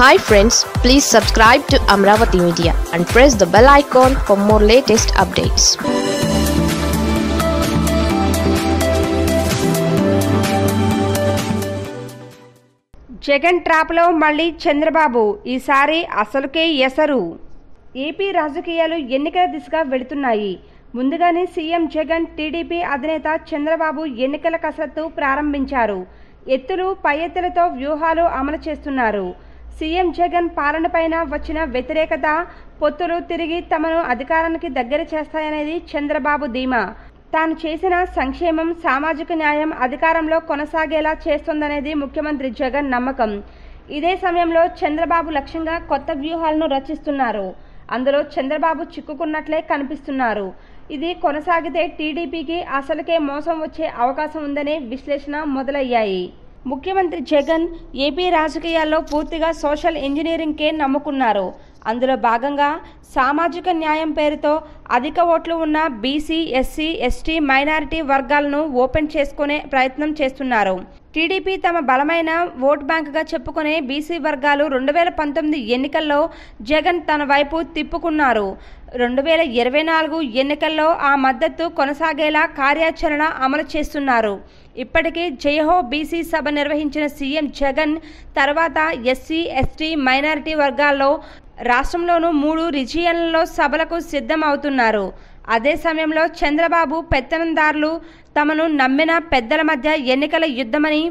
hi friends please subscribe to Amaravati media and press the bell icon for more latest updates Jagan ట్రాప్లో మళ్ళీ చంద్రబాబు ఈసారి అసలుకే ఎసరు ఏపీ రాజకీయాలు ఎన్నికల దిశగా వెళుతున్నాయి ముందుగానే సీఎం జగన్ టీడీపీ అధినేత చంద్రబాబు ఎన్నికల కసరత్తు ప్రారంభించారు ఎత్తులు పై ఎత్తులతో వ్యూహాలు అమలు చేస్తున్నారు సీఎం జగన్ పాలనపైన వచ్చిన వ్యతిరేకత పొత్తులు తిరిగి తమను అధికారానికి దగ్గర చేస్తాయనేది చంద్రబాబు ధీమా తాను చేసిన సంక్షేమం సామాజిక న్యాయం అధికారంలో కొనసాగేలా చేస్తుందనేది ముఖ్యమంత్రి జగన్ నమ్మకం ఇదే సమయంలో చంద్రబాబు లక్ష్యంగా కొత్త వ్యూహాలను రచిస్తున్నారు అందులో చంద్రబాబు చిక్కుకున్నట్లే కనిపిస్తున్నారు ఇది కొనసాగితే టీడీపీకి అసలుకే మోసం వచ్చే అవకాశం ఉందనే విశ్లేషణ మొదలయ్యాయి ముఖ్యమంత్రి జగన్ ఏపీ రాజకీయాల్లో పూర్తిగా సోషల్ ఇంజనీరింగ్కే నమ్ముకున్నారు అందులో భాగంగా సామాజిక న్యాయం పేరుతో అధిక ఓట్లు ఉన్న బీసీ ఎస్సీ ఎస్టీ మైనారిటీ వర్గాలను ఓపెన్ చేసుకునే ప్రయత్నం చేస్తున్నారు టీడీపీ తమ బలమైన ఓట్ బ్యాంకుగా చెప్పుకునే బీసీ వర్గాలు రెండు వేల పంతొమ్మిది ఎన్నికల్లో జగన్ తన వైపు తిప్పుకున్నారు రెండు వేల ఇరవై నాలుగు ఎన్నికల్లో ఆ మద్దతు కొనసాగేలా కార్యాచరణ అమలు చేస్తున్నారు ఇప్పటికే జయహో బీసీ సభ నిర్వహించిన సీఎం జగన్ తర్వాత ఎస్సీ ఎస్టీ మైనారిటీ వర్గాల్లో రాష్ట్రంలోనూ మూడు రిజియన్లలో సభలకు సిద్ధం అవుతున్నారు అదే సమయంలో చంద్రబాబు పెత్తనందారులు తమను నమ్మిన పెద్దల మధ్య ఎన్నికల యుద్ధమని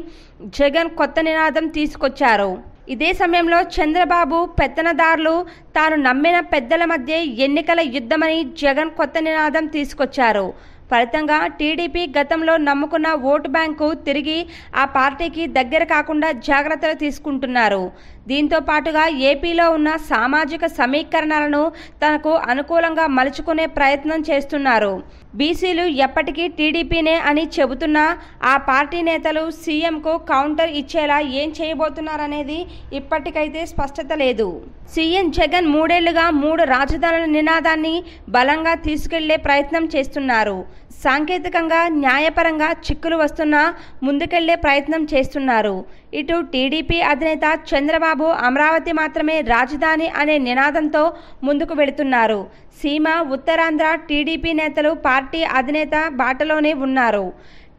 జగన్ కొత్త నినాదం తీసుకొచ్చారు ఇదే సమయంలో చంద్రబాబు పెత్తనదారులు తాను నమ్మిన పెద్దల మధ్య ఎన్నికల యుద్ధమని జగన్ కొత్త నినాదం తీసుకొచ్చారు ఫలితంగా టీడీపీ గతంలో నమ్ముకున్న ఓటు బ్యాంకు తిరిగి ఆ పార్టీకి దగ్గర కాకుండా జాగ్రత్తలు తీసుకుంటున్నారు దీంతో పాటుగా ఏపీలో ఉన్న సామాజిక సమీకరణలను తనకు అనుకూలంగా మలుచుకునే ప్రయత్నం చేస్తున్నారు బీసీలు ఎప్పటికీ టీడీపీనే అని చెబుతున్నా ఆ పార్టీ నేతలు సీఎంకు కౌంటర్ ఇచ్చేలా ఏం చేయబోతున్నారనేది ఇప్పటికైతే స్పష్టత లేదు సీఎం జగన్ మూడేళ్లుగా మూడు రాజధానుల నినాదాన్ని బలంగా తీసుకెళ్లే ప్రయత్నం చేస్తున్నారు సాంకేతికంగా న్యాయపరంగా చిక్కులు వస్తున్నా ముందుకెళ్లే ప్రయత్నం చేస్తున్నారు ఇటు టీడీపీ అధినేత చంద్రబాబు చంద్రబాబు అమరావతి మాత్రమే రాజధాని అనే నినాదంతో ముందుకు వెళుతున్నారు సీమ ఉత్తరాంధ్ర టీడీపీ నేతలు పార్టీ అధినేత బాటలోనే ఉన్నారు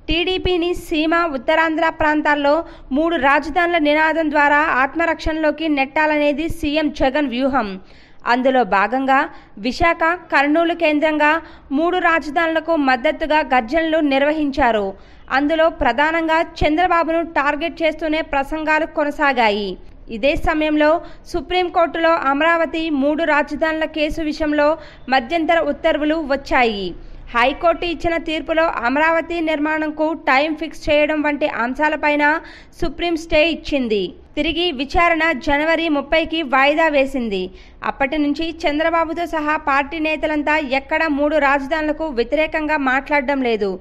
టీడీపీని సీమ ఉత్తరాంధ్ర ప్రాంతాల్లో మూడు రాజధానుల నినాదం ద్వారా ఆత్మరక్షణలోకి నెట్టాలనేది సీఎం జగన్ వ్యూహం అందులో భాగంగా విశాఖ కర్నూలు కేంద్రంగా మూడు రాజధానులకు మద్దతుగా గర్జనలు నిర్వహించారు అందులో ప్రధానంగా చంద్రబాబును టార్గెట్ చేస్తూనే ప్రసంగాలు కొనసాగాయి ఇదే సమయంలో సుప్రీంకోర్టులో అమరావతి మూడు రాజధానుల కేసు విషయంలో మధ్యంతర ఉత్తర్వులు వచ్చాయి హైకోర్టు ఇచ్చిన తీర్పులో అమరావతి నిర్మాణంకు టైం ఫిక్స్ చేయడం వంటి అంశాలపైన సుప్రీం స్టే ఇచ్చింది తిరిగి విచారణ జనవరి ముప్పైకి వాయిదా వేసింది అప్పటి నుంచి చంద్రబాబుతో సహా పార్టీ నేతలంతా ఎక్కడ మూడు రాజధానులకు వ్యతిరేకంగా మాట్లాడడం లేదు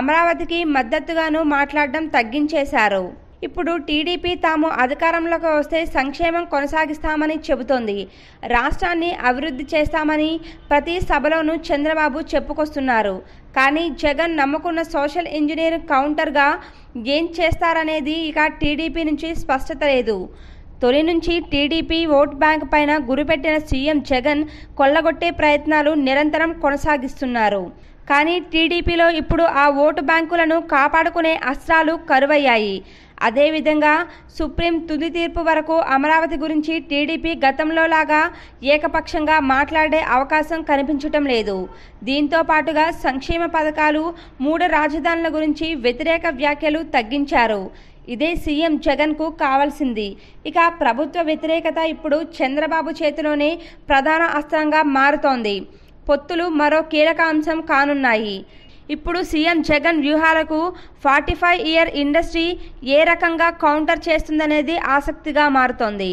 అమరావతికి మద్దతుగాను మాట్లాడడం తగ్గించేశారు ఇప్పుడు టీడీపీ తాము అధికారంలోకి వస్తే సంక్షేమం కొనసాగిస్తామని చెబుతోంది రాష్ట్రాన్ని అభివృద్ధి చేస్తామని ప్రతి సభలోనూ చంద్రబాబు చెప్పుకొస్తున్నారు కానీ జగన్ నమ్ముకున్న సోషల్ ఇంజనీర్ కౌంటర్గా ఏం చేస్తారనేది ఇక టీడీపీ నుంచి స్పష్టత లేదు తొలి నుంచి టీడీపీ ఓట్ బ్యాంక్ పైన గురిపెట్టిన సీఎం జగన్ కొల్లగొట్టే ప్రయత్నాలు నిరంతరం కొనసాగిస్తున్నారు కానీ టీడీపీలో ఇప్పుడు ఆ ఓటు బ్యాంకులను కాపాడుకునే అస్త్రాలు కరువయ్యాయి అదేవిధంగా సుప్రీం తుది తీర్పు వరకు అమరావతి గురించి టీడీపీ గతంలో లాగా ఏకపక్షంగా మాట్లాడే అవకాశం కనిపించటం లేదు దీంతో పాటుగా సంక్షేమ పథకాలు మూడు రాజధానుల గురించి వ్యతిరేక వ్యాఖ్యలు తగ్గించారు ఇదే సీఎం జగన్కు కావాల్సింది ఇక ప్రభుత్వ వ్యతిరేకత ఇప్పుడు చంద్రబాబు చేతిలోనే ప్రధాన అస్త్రంగా మారుతోంది పొత్తులు మరో కీలక అంశం కానున్నాయి ఇప్పుడు సీఎం జగన్ వ్యూహాలకు ఫార్టీ ఫైవ్ ఇయర్ ఇండస్ట్రీ ఏ రకంగా కౌంటర్ చేస్తుందనేది ఆసక్తిగా మారుతోంది